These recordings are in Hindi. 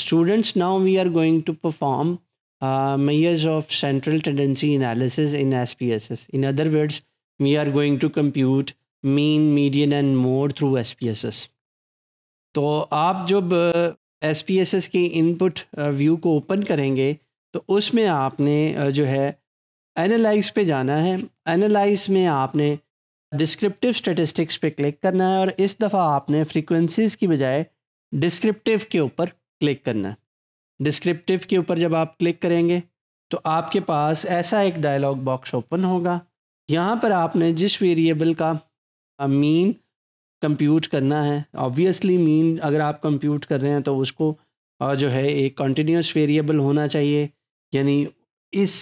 Students, now we are going to perform uh, measures of central tendency analysis in SPSS. In other words, we are going to compute mean, median and mode through SPSS. तो आप जब एस पी एस एस की इनपुट व्यू को ओपन करेंगे तो उसमें आपने जो है एनालाइज पे जाना है एनालाइज में आपने डिस्क्रिप्टिव स्टेटिस्टिक्स पे क्लिक करना है और इस दफ़ा आपने फ्रीक्वेंसीज़ की बजाय डिस्क्रिप्टिव के ऊपर क्लिक करना है डिस्क्रिप्टिव के ऊपर जब आप क्लिक करेंगे तो आपके पास ऐसा एक डायलॉग बॉक्स ओपन होगा यहाँ पर आपने जिस वेरिएबल का मीन कंप्यूट करना है ऑब्वियसली मीन अगर आप कंप्यूट कर रहे हैं तो उसको जो है एक कंटिन्यूस वेरिएबल होना चाहिए यानी इस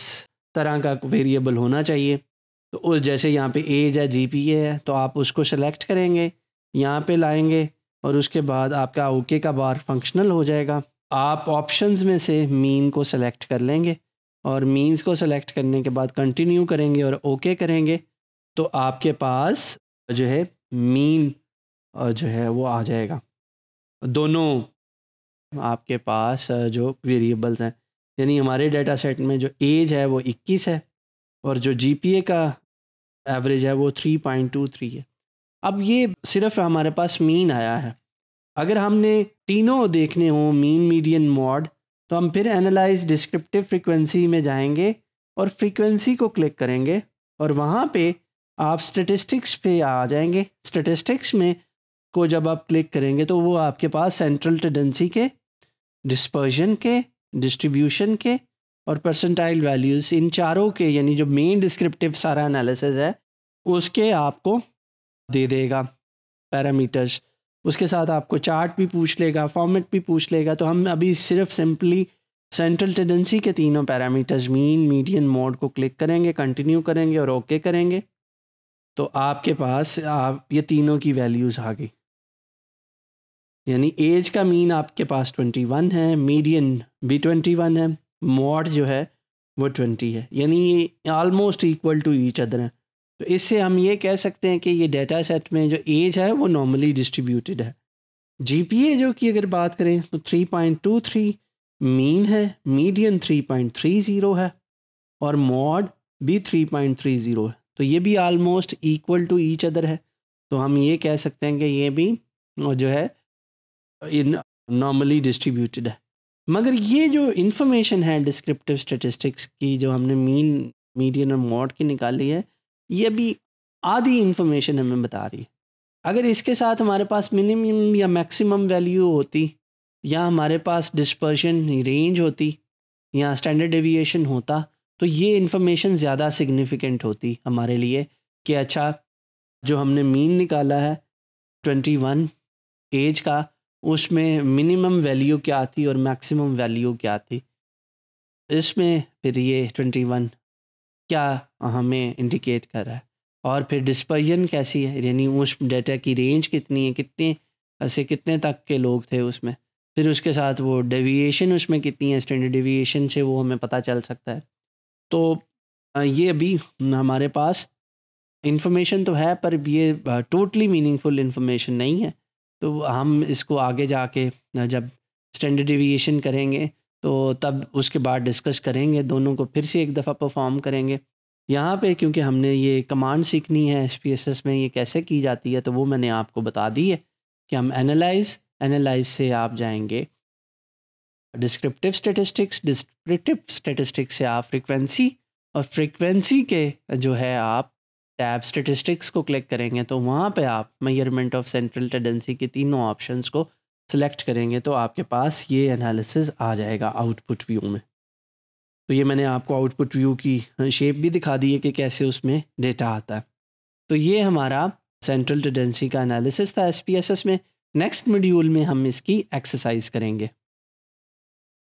तरह का वेरिएबल होना चाहिए तो उस जैसे यहाँ पे एज है जी पी ए है तो आप उसको सेलेक्ट करेंगे यहाँ पे लाएंगे और उसके बाद आपका ओके का बार फंक्शनल हो जाएगा आप ऑप्शंस में से मीन को सेलेक्ट कर लेंगे और मीन्स को सेलेक्ट करने के बाद कंटिन्यू करेंगे और ओके करेंगे तो आपके पास जो है मीन जो है वो आ जाएगा दोनों आपके पास जो वेरिएबल्स हैं यानी हमारे डेटा सेट में जो एज है वो 21 है और जो जीपीए का एवरेज है वो 3.23 है अब ये सिर्फ हमारे पास मीन आया है अगर हमने तीनों देखने हों मीन मीडियन मॉड तो हम फिर एनालाइज डिस्क्रिप्टिव फ्रीक्वेंसी में जाएंगे और फ्रीक्वेंसी को क्लिक करेंगे और वहाँ पे आप स्टेटिस्टिक्स पे आ जाएंगे स्टेटिस्टिक्स में को जब आप क्लिक करेंगे तो वो आपके पास सेंट्रल टेंडेंसी के डिस्पर्जन के डिस्ट्रीब्यूशन के और परसेंटाइल वैल्यूज़ इन चारों के यानी जो मेन डिस्क्रिप्टिव सारा एनालिसिस है उसके आपको दे देगा पैरामीटर्स उसके साथ आपको चार्ट भी पूछ लेगा फॉर्मेट भी पूछ लेगा तो हम अभी सिर्फ सिंपली सेंट्रल टेंडेंसी के तीनों पैरामीटर्स मीन मीडियन मोड को क्लिक करेंगे कंटिन्यू करेंगे और ओके करेंगे तो आपके पास आप ये तीनों की वैल्यूज़ आ गई यानी एज का मीन आपके पास ट्वेंटी वन है मीडियन भी ट्वेंटी वन है मॉड जो है वो ट्वेंटी है यानी ये almost equal to each other है तो इससे हम ये कह सकते हैं कि ये डेटा सेट में जो एज है वो नॉर्मली डिस्ट्रीब्यूटेड है जीपीए जो कि अगर बात करें तो 3.23 मीन है मीडियन 3.30 है और मॉड भी 3.30 है तो ये भी almost equal to each other है तो हम ये कह सकते हैं कि ये भी जो है नॉर्मली डिस्ट्रीब्यूटेड है मगर ये जो इन्फॉर्मेशन है डिस्क्रिप्टिव स्टेटिस्टिक्स की जो हमने मीन मीडियन और मॉड की निकाली है ये अभी आधी इन्फॉर्मेशन हमें बता रही है अगर इसके साथ हमारे पास मिनिमम या मैक्सिमम वैल्यू होती या हमारे पास डिस्पर्शन रेंज होती या स्टैंडर्ड डेविएशन होता तो ये इन्फॉर्मेशन ज़्यादा सिग्निफिकेंट होती हमारे लिए कि अच्छा जो हमने मीन निकाला है ट्वेंटी वन एज का उसमें मिनिमम वैल्यू क्या थी और मैक्सिमम वैल्यू क्या थी इसमें फिर ये ट्वेंटी वन क्या हमें इंडिकेट कर रहा है और फिर डिस्पर्जन कैसी है यानी उस डेटा की रेंज कितनी है कितने से कितने तक के लोग थे उसमें फिर उसके साथ वो डेविएशन उसमें कितनी है स्टैंडर्ड डेविएशन से वो हमें पता चल सकता है तो ये अभी हमारे पास इंफॉर्मेशन तो है पर ये टोटली मीनिंगफुल इन्फॉर्मेशन नहीं है तो हम इसको आगे जाके जब स्टैंडर्ड डेविएशन करेंगे तो तब उसके बाद डिस्कस करेंगे दोनों को फिर से एक दफ़ा परफॉर्म करेंगे यहाँ पे क्योंकि हमने ये कमांड सीखनी है एस में ये कैसे की जाती है तो वो मैंने आपको बता दी है कि हम एनालाइज एनालाइज से आप जाएंगे डिस्क्रिप्टिव स्टेटिस्टिक्स डिस्क्रिप्टिव स्टेटिस्टिक्स से आप फ्रिक्वेंसी और फ्रिक्वेंसी के जो है आप टैब स्टेटिस्टिक्स को क्लिक करेंगे तो वहाँ पे आप मेजरमेंट ऑफ सेंट्रल टेंडेंसी के तीनों ऑप्शंस को सेलेक्ट करेंगे तो आपके पास ये एनालिसिस आ जाएगा आउटपुट व्यू में तो ये मैंने आपको आउटपुट व्यू की शेप भी दिखा दी है कि कैसे उसमें डेटा आता है तो ये हमारा सेंट्रल टेंडेंसी का एनालिसिस था एस में नेक्स्ट मॉड्यूल में हम इसकी एक्सरसाइज करेंगे